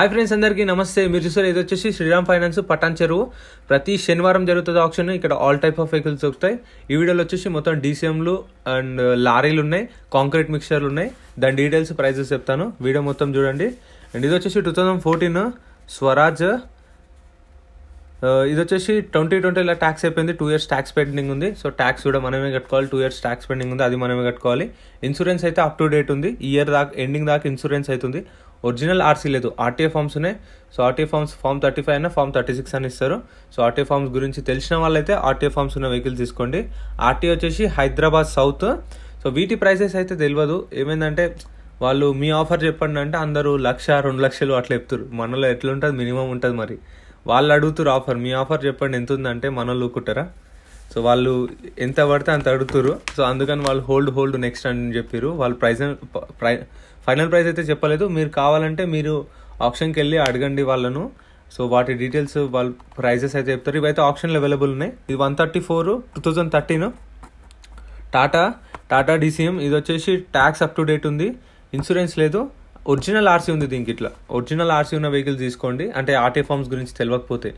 hi friends అందరికీ నమస్తే మీరు చూసారు ఇది వచ్చేసి శ్రీరామ్ ఫైనాన్స్ పటాన్ చెరువు ప్రతి శనివారం జరుగుతుంది ఆప్షన్ ఇక్కడ ఆల్ టైప్ ఆఫ్ వెహికల్స్ దొరుకుతాయి ఈ వీడియోలో వచ్చేసి మొత్తం డీసీఎంలు అండ్ uh, లారీలు ఉన్నాయి కాంక్రీట్ మిక్చర్లు ఉన్నాయి దాని డీటెయిల్స్ ప్రైజెస్ చెప్తాను వీడియో మొత్తం చూడండి అండ్ ఇది వచ్చేసి టూ థౌజండ్ ఫోర్టీన్ స్వరాజ్ ఇది వచ్చేసి ట్వంటీ ట్వంటీలో ట్యాక్స్ అయిపోయింది టూ ఇయర్స్ ట్యాక్స్ పెండింగ్ ఉంది సో ట్యాక్స్ కూడా మనమే కట్టుకోవాలి టూ ఇయర్స్ ట్యాక్స్ పెండింగ్ ఉంది అది మనమే కట్టుకోవాలి ఇన్సూరెన్స్ అయితే అప్ టు డేట్ ఉంది ఇయర్ దాకా ఎండింగ్ దాకా ఇన్సూరెన్స్ అవుతుంది ఒరిజినల్ ఆర్సీ లేదు ఆర్టీఏ ఫామ్స్ ఉన్నాయి so RTA forms form thirty five అయినా ఫామ్ థర్టీ సిక్స్ అని ఇస్తారు సో ఆర్టీఏ ఫామ్స్ గురించి తెలిసిన వాళ్ళైతే ఆర్టీఏ ఫామ్స్ ఉన్న వెహికల్ తీసుకోండి ఆర్టీఏ వచ్చేసి హైదరాబాద్ సౌత్ సో వీటి ప్రైసెస్ అయితే తెలియదు ఏమైందంటే వాళ్ళు మీ ఆఫర్ చెప్పండి అంటే అందరూ లక్ష రెండు లక్షలు అట్లా చెప్తారు మనలో ఎట్లుంటుంది మినిమం ఉంటుంది మరి వాళ్ళు అడుగుతారు ఆఫర్ మీ ఆఫర్ చెప్పండి ఎంత ఉందంటే మనోళ్ళు ఊకుంటారా సో వాళ్ళు ఎంత పడితే అంత అడుగుతారు సో అందుకని వాళ్ళు హోల్డ్ హోల్డ్ నెక్స్ట్ అని చెప్పారు వాళ్ళు ప్రైజ్ ప్రై ఫైనల్ ప్రైస్ అయితే చెప్పలేదు మీరు కావాలంటే మీరు ఆప్షన్కి వెళ్ళి అడగండి వాళ్ళను సో వాటి డీటెయిల్స్ వాళ్ళు ప్రైజెస్ అయితే చెప్తారు ఇవైతే ఆప్షన్లు అవైలబుల్ ఉన్నాయి ఇది one thirty four two thousand thirteen Tata Tata DCM ఇది వచ్చేసి ట్యాక్స్ అప్ టు డేట్ ఉంది ఇన్సూరెన్స్ లేదు ఒరిజినల్ ఆర్సీ ఉంది దీనికి ఇట్లా ఒరిజినల్ ఆర్సీ ఉన్న వెహికల్ తీసుకోండి అంటే ఆర్టీ ఫార్మ్స్ గురించి తెలియకపోతే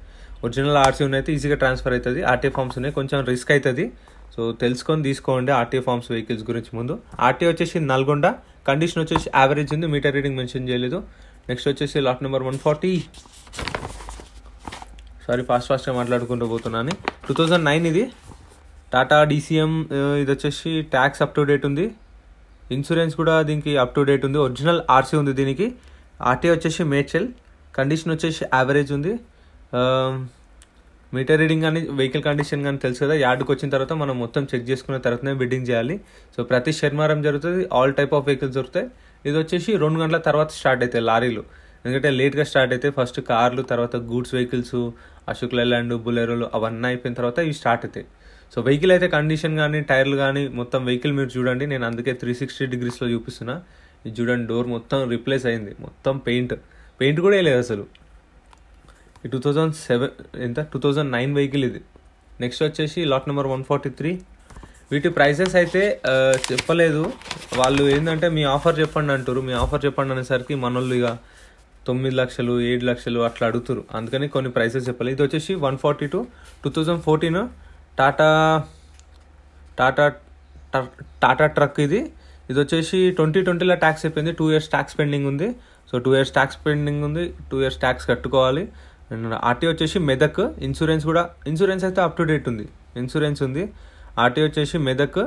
ఒరిజినల్ ఆర్సీ ఉన్న అయితే ఈజీగా ట్రాన్స్ఫర్ అవుతుంది ఆర్టీ ఫార్మ్స్ ఉన్నాయి కొంచెం రిస్క్ అవుతుంది సో తెలుసుకొని తీసుకోండి ఆర్టీ ఫార్మ్స్ వెహికల్స్ గురించి ముందు ఆర్టీ వచ్చేసి నల్గొండ కండిషన్ వచ్చేసి యావరేజ్ ఉంది మీటర్ రీడింగ్ మెన్షన్ చేయలేదు నెక్స్ట్ వచ్చేసి lot number one forty sorry fast ఫాస్ట్గా మాట్లాడుకుంటూ పోతున్నాను టూ థౌజండ్ నైన్ ఇది టాటా డీసీఎం uh, ఇది వచ్చేసి ట్యాక్స్ అప్ టు డేట్ ఉంది ఇన్సూరెన్స్ కూడా దీనికి అప్ టు డేట్ ఉంది ఒరిజినల్ ఆర్సీ ఉంది దీనికి ఆర్టీ వచ్చేసి మేచెల్ కండిషన్ వచ్చేసి యావరేజ్ ఉంది మీటర్ um, రీడింగ్ కానీ వెహికల్ కండిషన్ కానీ తెలుసు కదా యార్డ్కి వచ్చిన తర్వాత మనం మొత్తం చెక్ చేసుకున్న తర్వాతనే బిడ్డింగ్ చేయాలి సో ప్రతి శనివారం జరుగుతుంది ఆల్ టైప్ ఆఫ్ వెహికల్స్ దొరుకుతాయి ఇది వచ్చేసి రెండు గంటల తర్వాత స్టార్ట్ అవుతాయి లారీలు ఎందుకంటే లేట్గా స్టార్ట్ అయితే ఫస్ట్ కార్లు తర్వాత గూడ్స్ వెహికల్స్ అశోక్ లైలాండ్ బులెరోలు అవన్నీ అయిపోయిన తర్వాత ఇవి స్టార్ట్ అవుతాయి సో వెహికల్ అయితే కండిషన్ కానీ టైర్లు కానీ మొత్తం వెహికల్ మీరు చూడండి నేను అందుకే త్రీ సిక్స్టీ డిగ్రీస్లో చూపిస్తున్నా ఇది చూడండి డోర్ మొత్తం రిప్లేస్ అయింది మొత్తం పెయింట్ పెయింట్ కూడా వేయలేదు అసలు ఈ టూ థౌజండ్ సెవెన్ ఎంత టూ థౌజండ్ నైన్ వెహికల్ ఇది నెక్స్ట్ వచ్చేసి lot number one forty three వీటి ప్రైసెస్ అయితే చెప్పలేదు వాళ్ళు ఏంటంటే మీ ఆఫర్ చెప్పండి అంటారు మీ ఆఫర్ చెప్పండి అనేసరికి మన వాళ్ళు ఇక తొమ్మిది లక్షలు ఏడు లక్షలు అట్లా అడుగుతారు అందుకని కొన్ని ప్రైసెస్ చెప్పాలి ఇది వచ్చేసి one forty two two thousand fourteen Tata Tata Tata truck ఇది ఇది వచ్చేసి ట్వంటీ ట్వంటీలో ట్యాక్స్ అయిపోయింది టూ ఇయర్స్ ట్యాక్స్ పెండింగ్ ఉంది so two years tax pending ఉంది టూ ఇయర్స్ ట్యాక్స్ కట్టుకోవాలి అండ్ ఆర్టీ వచ్చేసి మెదక్ ఇన్సూరెన్స్ కూడా ఇన్సూరెన్స్ అయితే అప్ టు డేట్ ఉంది ఇన్సూరెన్స్ ఉంది ఆర్టీ వచ్చేసి మెదక్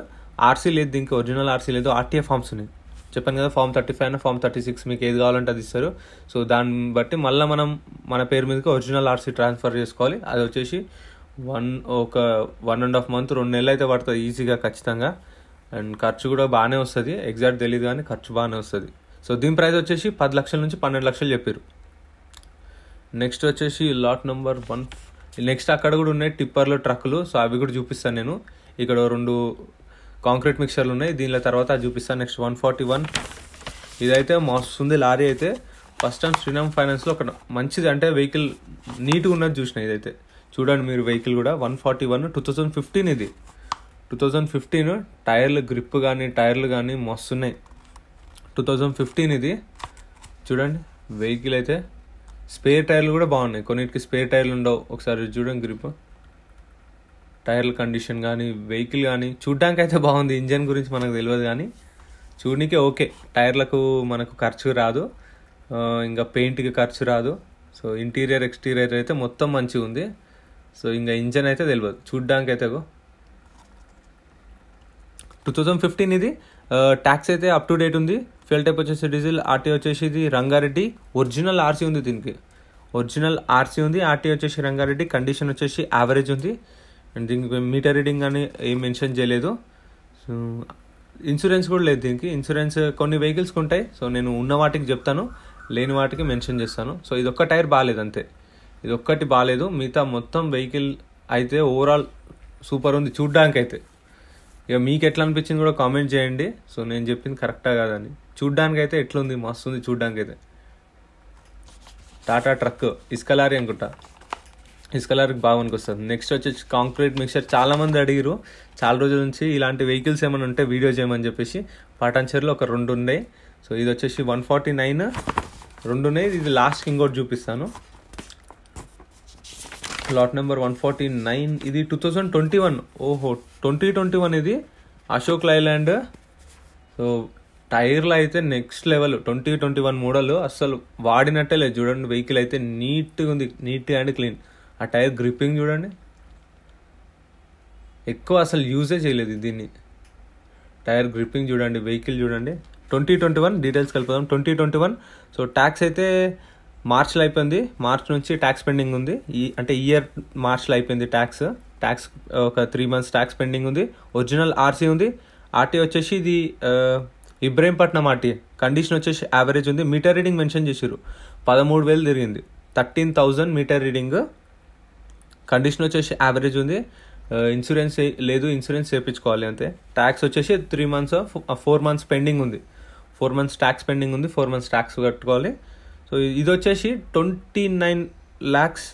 ఆర్సీ లేదు ఇంకా ఒరిజినల్ ఆర్సీ లేదు ఆర్టీఏ ఫామ్స్ ఉన్నాయి చెప్పాను కదా form thirty five form thirty six మీకు ఏది కావాలంటే అది ఇస్తారు సో దాన్ని బట్టి మళ్ళీ మనం మన పేరు మీదకి ఒరిజినల్ ఆర్సీ ట్రాన్స్ఫర్ చేసుకోవాలి అది వచ్చేసి వన్ ఒక వన్ అండ్ హాఫ్ మంత్ రెండు నెలలు అయితే పడుతుంది ఈజీగా ఖచ్చితంగా అండ్ ఖర్చు కూడా బాగానే వస్తుంది ఎగ్జాక్ట్ తెలియదు కానీ ఖర్చు బాగానే వస్తుంది సో దీని ప్రైస్ వచ్చేసి పది లక్షల నుంచి పన్నెండు లక్షలు చెప్పారు నెక్స్ట్ వచ్చేసి లాట్ నెంబర్ వన్ నెక్స్ట్ అక్కడ కూడా ఉన్నాయి టిప్పర్లు ట్రక్కులు సో అవి కూడా చూపిస్తాను నేను ఇక్కడ రెండు కాంక్రీట్ మిక్సర్లు ఉన్నాయి దీనిలో తర్వాత చూపిస్తాను నెక్స్ట్ వన్ ఫార్టీ వన్ ఇదైతే మస్తుంది లారీ అయితే ఫస్ట్ టైం శ్రీరామ్ ఫైనాన్స్లో ఒక మంచిది అంటే వెహికల్ నీట్గా ఉన్నది చూసిన ఇదైతే చూడండి మీరు వెహికల్ కూడా one forty one two thousand fifteen ఇది టూ థౌజండ్ ఫిఫ్టీన్ టైర్లు గ్రిప్ కానీ టైర్లు కానీ మస్తున్నాయి టూ థౌజండ్ ఫిఫ్టీన్ ఇది చూడండి వెహికల్ అయితే స్పేర్ టైర్లు కూడా బాగున్నాయి కొన్నిటికి స్పేర్ టైర్లు ఉండవు ఒకసారి చూడండి గ్రిప్ టైర్ల కండిషన్ కానీ వెహికల్ కానీ చూడ్డానికి అయితే బాగుంది ఇంజన్ గురించి మనకు తెలియదు కానీ చూడనికే ఓకే టైర్లకు మనకు ఖర్చు రాదు ఇంకా పెయింట్కి ఖర్చు రాదు సో ఇంటీరియర్ ఎక్స్టీరియర్ అయితే మొత్తం మంచిగా ఉంది సో ఇంకా ఇంజన్ అయితే తెలియదు చూడ్డానికి అయితే టూ థౌజండ్ ఫిఫ్టీన్ ఇది ట్యాక్స్ అయితే అప్ టు డేట్ ఉంది ఫ్యూల్ టైప్ వచ్చేసి డీజిల్ ఆర్టీ వచ్చేసి ఇది రంగారెడ్డి ఒరిజినల్ ఆర్సీ ఉంది దీనికి ఒరిజినల్ ఆర్సీ ఉంది ఆర్టీ వచ్చేసి రంగారెడ్డి కండిషన్ వచ్చేసి యావరేజ్ ఉంది అండ్ దీనికి మీటర్ రీడింగ్ అని ఏం మెన్షన్ చేయలేదు సో ఇన్సూరెన్స్ కూడా లేదు దీనికి ఇన్సూరెన్స్ కొన్ని వెహికల్స్కి ఉంటాయి సో నేను ఉన్న వాటికి చెప్తాను లేని వాటికి మెన్షన్ చేస్తాను సో ఇది ఒక్క టైర్ బాగాలేదు అంతే ఇది ఒక్కటి బాగాలేదు మిగతా మొత్తం వెహికల్ అయితే ఓవరాల్ సూపర్ ఉంది చూడ్డానికి అయితే ఇక మీకు ఎట్లా అనిపించింది కూడా కామెంట్ చేయండి సో నేను చెప్పింది కరెక్టా కాదని చూడ్డానికి అయితే ఎట్లుంది మస్తు ఉంది చూడ్డానికి అయితే టాటా ట్రక్ ఇసుక లారీ అనుకుంటా ఇసుక లారీకి వస్తుంది నెక్స్ట్ వచ్చేసి కాంక్రీట్ మిక్సర్ చాలామంది అడిగిరు చాలా రోజుల నుంచి ఇలాంటి వెహికల్స్ ఏమైనా ఉంటే వీడియో చేయమని చెప్పేసి పాటాన్చేరులో ఒక రెండు ఉన్నాయి సో ఇది వచ్చేసి వన్ ఫార్టీ నైన్ రెండు ఉన్నాయి ఇది లాస్ట్ ఇంకోటి చూపిస్తాను lot number one forty nine ఇది టూ థౌజండ్ ట్వంటీ వన్ ఓహో ట్వంటీ ట్వంటీ వన్ ఇది అశోక్ లైలాండ్ సో టైర్లు అయితే next level twenty twenty one model అసలు వాడినట్టే లేదు చూడండి వెహికల్ అయితే నీట్గా ఉంది నీట్ అండ్ క్లీన్ ఆ టైర్ గ్రిప్పింగ్ చూడండి ఎక్కువ అసలు యూజే చేయలేదు దీన్ని టైర్ గ్రిప్పింగ్ చూడండి వెహికల్ చూడండి ట్వంటీ ట్వంటీ వన్ డీటెయిల్స్ కలిపిదాం twenty twenty one so tax అయితే మార్చ్లో అయిపోయింది మార్చ్ నుంచి ట్యాక్స్ పెండింగ్ ఉంది ఈ అంటే ఇయర్ మార్చ్లో అయిపోయింది ట్యాక్స్ ట్యాక్స్ ఒక త్రీ మంత్స్ ట్యాక్స్ పెండింగ్ ఉంది ఒరిజినల్ ఆర్సీ ఉంది ఆర్టీ వచ్చేసి ఇది ఇబ్రహీంపట్నం ఆర్టీ కండిషన్ వచ్చేసి యావరేజ్ ఉంది మీటర్ రీడింగ్ మెన్షన్ చేసారు పదమూడు వేలు తిరిగింది thirteen thousand meter reading condition వచ్చేసి యావరేజ్ ఉంది ఇన్సూరెన్స్ లేదు ఇన్సూరెన్స్ చేయించుకోవాలి అంతే ట్యాక్స్ వచ్చేసి three months four months pending ఉంది ఫోర్ మంత్స్ ట్యాక్స్ పెండింగ్ ఉంది ఫోర్ మంత్స్ ట్యాక్స్ కట్టుకోవాలి సో ఇది వచ్చేసి ట్వంటీ నైన్ ల్యాక్స్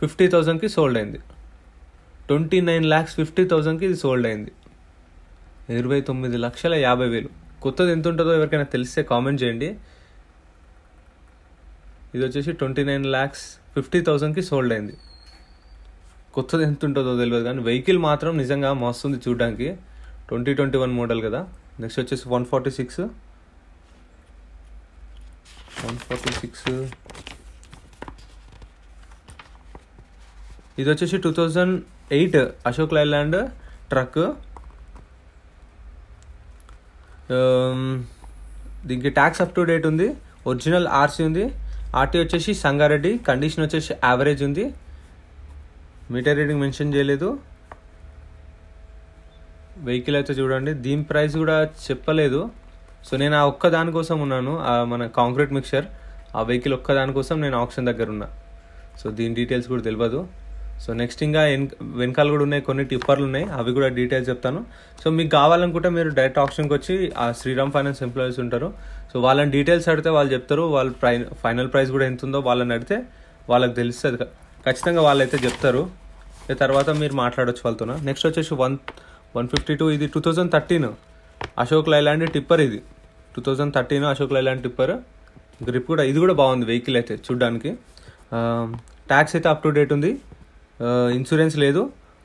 ఫిఫ్టీ థౌజండ్కి సోల్డ్ అయింది ట్వంటీ నైన్ ల్యాక్స్ ఫిఫ్టీ థౌజండ్కి ఇది సోల్డ్ అయింది ఇరవై తొమ్మిది లక్షల యాభై వేలు కొత్తది ఎంత ఉంటుందో ఎవరికైనా తెలిస్తే కామెంట్ చేయండి ఇది వచ్చేసి ట్వంటీ నైన్ ల్యాక్స్ ఫిఫ్టీ థౌజండ్కి సోల్డ్ అయింది కొత్తది ఎంత ఉంటుందో తెలియదు కానీ వెహికల్ మాత్రం నిజంగా మస్తుంది చూడడానికి ట్వంటీ ట్వంటీ వన్ మోడల్ కదా నెక్స్ట్ వచ్చేసి one forty six one forty six ఇది వచ్చేసి two thousand eight Ashok Leyland truck um, దీనికి ట్యాక్స్ అప్ టు డేట్ ఉంది ఒరిజినల్ ఆర్సీ ఉంది ఆర్టీ వచ్చేసి సంగారెడ్డి కండిషన్ వచ్చేసి యావరేజ్ ఉంది మీటర్ రీడింగ్ మెన్షన్ చేయలేదు వెహికల్ అయితే చూడండి దీని ప్రైస్ కూడా చెప్పలేదు సో నేను ఆ ఒక్క దానికోసం ఉన్నాను మన కాంక్రీట్ మిక్చర్ ఆ వెహికల్ ఒక్క దానికోసం నేను ఆప్షన్ దగ్గర ఉన్నా సో దీని డీటెయిల్స్ కూడా తెలియదు సో నెక్స్ట్ ఇంకా వెనకాల కూడా ఉన్నాయి కొన్ని టిప్పర్లు ఉన్నాయి అవి కూడా డీటెయిల్స్ చెప్తాను సో మీకు కావాలనుకుంటే మీరు డైరెక్ట్ ఆప్షన్కి వచ్చి ఆ శ్రీరామ్ ఫైనాన్స్ ఎంప్లాయీస్ ఉంటారు సో వాళ్ళని డీటెయిల్స్ అడిగితే వాళ్ళు చెప్తారు వాళ్ళ ప్రై ఫైనల్ ప్రైస్ కూడా ఎంత ఉందో వాళ్ళని అడిగితే వాళ్ళకి తెలుస్తుంది ఖచ్చితంగా వాళ్ళైతే చెప్తారు తర్వాత మీరు మాట్లాడొచ్చు వాళ్ళతో నెక్స్ట్ వచ్చేసి వన్ వన్ ఫిఫ్టీ టూ ఇది two thousand thirteen Ashok Leyland tipper ఇది two thousand thirteen Ashok Leyland tipper grip కూడా ఇది కూడా బాగుంది వెహికల్ అయితే చూడ్డానికి ట్యాక్స్ అయితే అప్ టు డేట్ ఉంది ఇన్సూరెన్స్ లేదు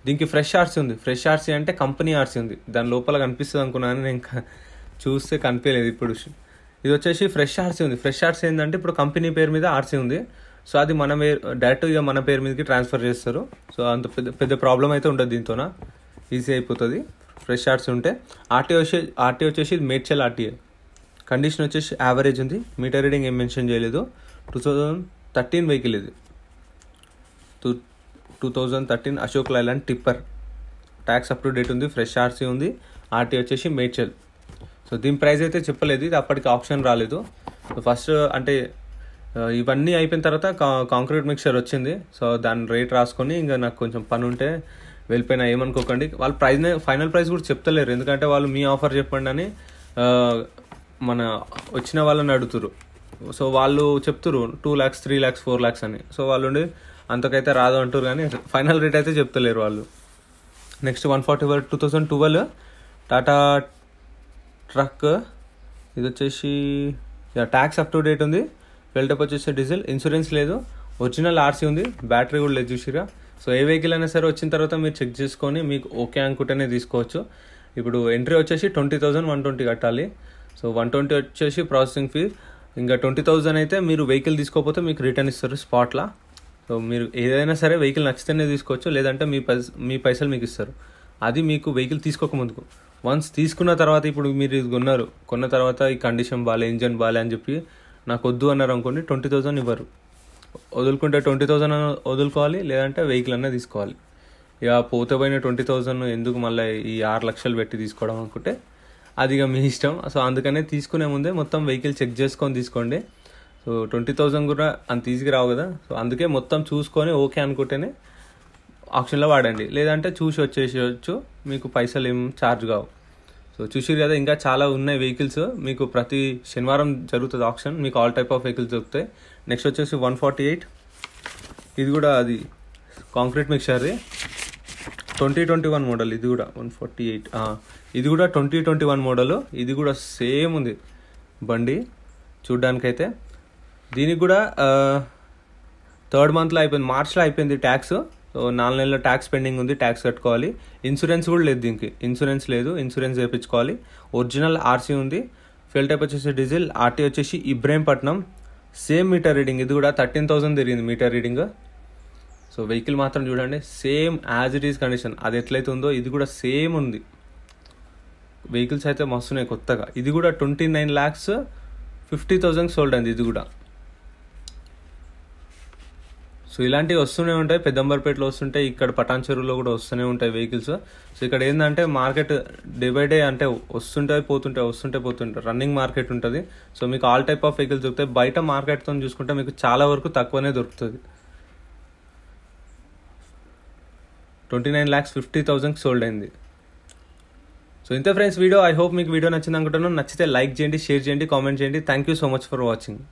దీనికి ఫ్రెష్ ఆర్సీ ఉంది ఫ్రెష్ ఆర్సీ అంటే కంపెనీ ఆర్సీ ఉంది దాని లోపల కనిపిస్తుంది అనుకున్నాను నేను చూస్తే కనిపించలేదు ఇప్పుడు ఇది వచ్చేసి ఫ్రెష్ ఆర్సీ ఉంది ఫ్రెష్ ఆర్సీ ఏంటంటే ఇప్పుడు కంపెనీ పేరు మీద ఆర్సీ ఉంది సో అది మన పేరు డైరెక్ట్ ఇక మన పేరు మీదకి ట్రాన్స్ఫర్ చేస్తారు సో అంత పెద్ద పెద్ద ప్రాబ్లం అయితే ఉంటుంది దీంతోన ఈజీ అయిపోతుంది ఫ్రెష్ ఆర్ట్స్ ఉంటే ఆర్టీ వచ్చే ఆర్టీ వచ్చేసి మేడ్చల్ ఆర్టీఏ కండిషన్ వచ్చేసి యావరేజ్ ఉంది మీటర్ రీడింగ్ ఏం మెన్షన్ చేయలేదు టూ థౌజండ్ థర్టీన్ వెహికల్ ఇది two two thousand thirteen Ashok Leyland tipper tax up to date ఉంది ఫ్రెష్ ఆర్సీ ఉంది ఆర్టీ వచ్చేసి మేడ్చల్ సో దీని ప్రైస్ అయితే చెప్పలేదు ఇది అప్పటికి ఆప్షన్ రాలేదు ఫస్ట్ అంటే ఇవన్నీ అయిపోయిన తర్వాత కాంక్రీట్ మిక్సర్ వచ్చింది సో దాని రేట్ రాసుకొని ఇంకా నాకు కొంచెం పని ఉంటే వెళ్ళిపోయినా ఏమనుకోకండి వాళ్ళు ప్రైజ్ ఫైనల్ ప్రైస్ కూడా చెప్తలేరు ఎందుకంటే వాళ్ళు మీ ఆఫర్ చెప్పండి అని మన వచ్చిన వాళ్ళని అడుగుతురు సో వాళ్ళు చెప్తురు two lakhs three lakhs four lakhs అని సో వాళ్ళు అంతకైతే రాదు అంటారు కానీ ఫైనల్ రేట్ అయితే చెప్తలేరు వాళ్ళు next one forty four two thousand twelve Tata truck ఇది వచ్చేసి ట్యాక్స్ అప్ టు డేట్ ఉంది వెల్టప్ వచ్చేసి డీజిల్ ఇన్సూరెన్స్ లేదు ఒరిజినల్ ఆర్సీ ఉంది బ్యాటరీ కూడా లేదు చూసిరా సో ఏ వెహికల్ అయినా సరే వచ్చిన తర్వాత మీరు చెక్ చేసుకొని మీకు ఓకే అనుకుంటేనే తీసుకోవచ్చు ఇప్పుడు ఎంట్రీ వచ్చేసి ట్వంటీ థౌజండ్ వన్ ట్వంటీ కట్టాలి సో వన్ ట్వంటీ వచ్చేసి ప్రాసెసింగ్ ఫీ ఇంకా ట్వంటీ థౌజండ్ అయితే మీరు వెహికల్ తీసుకోకపోతే మీకు రిటర్న్ ఇస్తారు స్పాట్లా సో మీరు ఏదైనా సరే వెహికల్ నచ్చితేనే తీసుకోవచ్చు లేదంటే మీ పైస మీ పైసలు మీకు ఇస్తారు అది మీకు వెహికల్ తీసుకోకముందుకు వన్స్ తీసుకున్న తర్వాత ఇప్పుడు మీరు ఇది కొన్నారు కొన్న తర్వాత ఈ కండిషన్ బాగాలే ఇంజన్ బాగాలే అని చెప్పి నాకు వద్దు అన్నారు అనుకోండి ట్వంటీ థౌజండ్ ఇవ్వరు వదులుకుంటే ట్వంటీ థౌజండ్ వదులుకోవాలి లేదంటే వెహికల్ అన్న తీసుకోవాలి ఇక పోతే పోయిన ట్వంటీ థౌజండ్ ఎందుకు మళ్ళీ ఈ ఆరు లక్షలు పెట్టి తీసుకోవడం అనుకుంటే అది ఇక మీ ఇష్టం సో అందుకనే తీసుకునే ముందే మొత్తం వెహికల్ చెక్ చేసుకొని తీసుకోండి సో ట్వంటీ థౌజండ్ కూడా అంత తీసుకురావు రావు కదా సో అందుకే మొత్తం చూసుకొని ఓకే అనుకుంటేనే ఆప్షన్లో వాడండి లేదంటే చూసి వచ్చేసేయచ్చు మీకు పైసలు ఏం ఛార్జ్ కావు సో చూసిరు కదా ఇంకా చాలా ఉన్నాయి వెహికల్స్ మీకు ప్రతి శనివారం జరుగుతుంది ఆప్షన్ మీకు ఆల్ టైప్ ఆఫ్ వెహికల్స్ దొరుకుతాయి నెక్స్ట్ వచ్చేసి వన్ ఫార్టీ ఎయిట్ ఇది కూడా అది concrete mixer twenty twenty one model ఇది కూడా వన్ ఫార్టీ ఎయిట్ ఇది కూడా ట్వంటీ ట్వంటీ వన్ మోడల్ ఇది కూడా సేమ్ ఉంది బండి చూడ్డానికైతే దీనికి కూడా థర్డ్ మంత్లో అయిపోయింది మార్చ్లో అయిపోయింది ట్యాక్స్ నాలుగు నెలల ట్యాక్స్ పెండింగ్ ఉంది ట్యాక్స్ కట్టుకోవాలి ఇన్సూరెన్స్ కూడా లేదు దీనికి ఇన్సూరెన్స్ లేదు ఇన్సూరెన్స్ చేయించుకోవాలి ఒరిజినల్ ఆర్సీ ఉంది ఫిల్ టైప్ వచ్చేసి డీజిల్ ఆర్టీ వచ్చేసి ఇబ్రాహీంపట్నం సేమ్ మీటర్ రీడింగ్ ఇది కూడా థర్టీన్ థౌసండ్ తిరిగింది మీటర్ రీడింగ్ సో వెహికల్ మాత్రం చూడండి same as it is condition అది ఎట్లయితే ఉందో ఇది కూడా సేమ్ ఉంది వెహికల్స్ అయితే మస్తున్నాయి కొత్తగా ఇది కూడా twenty nine lakhs fifty thousand sold అయింది ఇది కూడా సో ఇలాంటివి వస్తూనే ఉంటాయి పెద్దంబర్పేటలో వస్తుంటాయి ఇక్కడ పటాన్ చెరువులో కూడా వస్తూనే ఉంటాయి వెహికల్స్ సో ఇక్కడ ఏంటంటే మార్కెట్ డే బై డే అంటే వస్తుంటాయి పోతుంటాయి వస్తుంటాయి పోతుంటాయి రన్నింగ్ మార్కెట్ ఉంటుంది సో మీకు ఆల్ టైప్ ఆఫ్ వెహికల్స్ దొరుకుతాయి బయట మార్కెట్తో చూసుకుంటే మీకు చాలా వరకు తక్కువనే దొరుకుతుంది twenty nine lakhs fifty thousand sold అయింది సో ఇంత ఫ్రెండ్స్ వీడియో ఐ హోప్ మీకు వీడియో నచ్చింది అనుకుంటున్నాను నచ్చితే లైక్ చేయండి షేర్ చేయండి కామెంట్ చేయండి thank you so much for watching